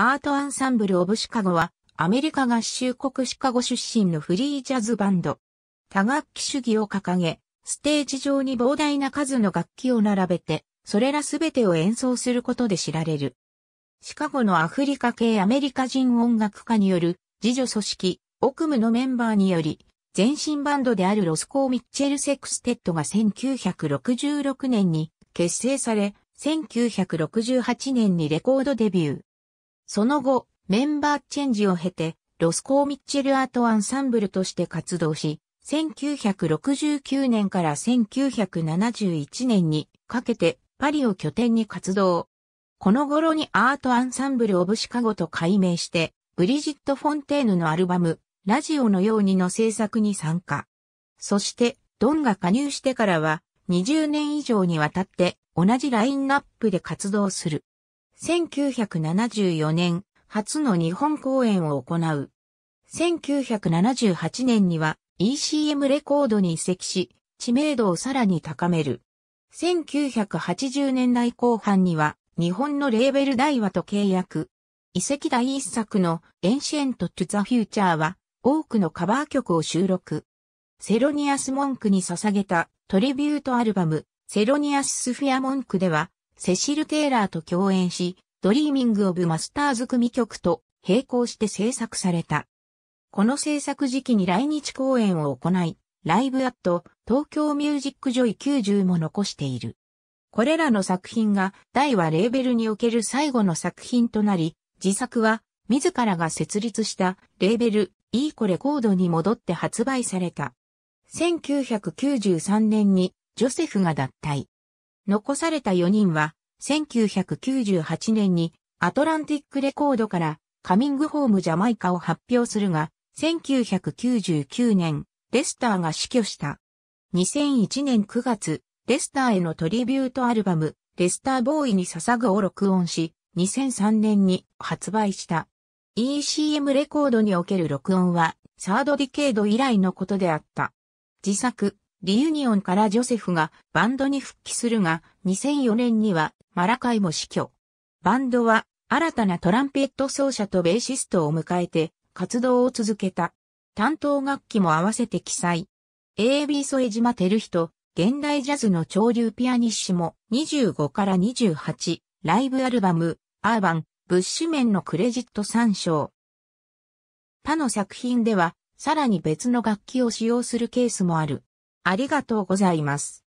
アートアンサンブル・オブ・シカゴは、アメリカ合衆国シカゴ出身のフリージャズバンド。多楽器主義を掲げ、ステージ上に膨大な数の楽器を並べて、それらすべてを演奏することで知られる。シカゴのアフリカ系アメリカ人音楽家による、自助組織、オクムのメンバーにより、前身バンドであるロスコー・ミッチェル・セクステッドが1966年に結成され、1968年にレコードデビュー。その後、メンバーチェンジを経て、ロスコー・ミッチェルアートアンサンブルとして活動し、1969年から1971年にかけてパリを拠点に活動。この頃にアートアンサンブルオブシカゴと改名して、ブリジット・フォンテーヌのアルバム、ラジオのようにの制作に参加。そして、ドンが加入してからは、20年以上にわたって同じラインナップで活動する。1974年、初の日本公演を行う。1978年には ECM レコードに移籍し、知名度をさらに高める。1980年代後半には日本のレーベル大和と契約。遺跡第一作のエンシェント・トゥ・ザ・フューチャーは多くのカバー曲を収録。セロニアス・モンクに捧げたトリビュートアルバムセロニアス・スフィア・モンクではセシル・テイラーと共演し、ドリーミング・オブ・マスターズ組曲と並行して制作された。この制作時期に来日公演を行い、ライブアット東京ミュージックジョイ90も残している。これらの作品が大はレーベルにおける最後の作品となり、自作は自らが設立したレーベルイーコレコードに戻って発売された。1993年にジョセフが脱退。残された4人は、1998年にアトランティックレコードからカミングホームジャマイカを発表するが、1999年、レスターが死去した。2001年9月、レスターへのトリビュートアルバム、レスターボーイに捧ぐを録音し、2003年に発売した。ECM レコードにおける録音は、サードディケード以来のことであった。自作、リユニオンからジョセフがバンドに復帰するが、2004年にはマラカイも死去。バンドは新たなトランペット奏者とベーシストを迎えて活動を続けた。担当楽器も合わせて記載。AB 添島照人、現代ジャズの潮流ピアニッシも25から28、ライブアルバム、アーバン、ブッシュメンのクレジット参照。他の作品では、さらに別の楽器を使用するケースもある。ありがとうございます。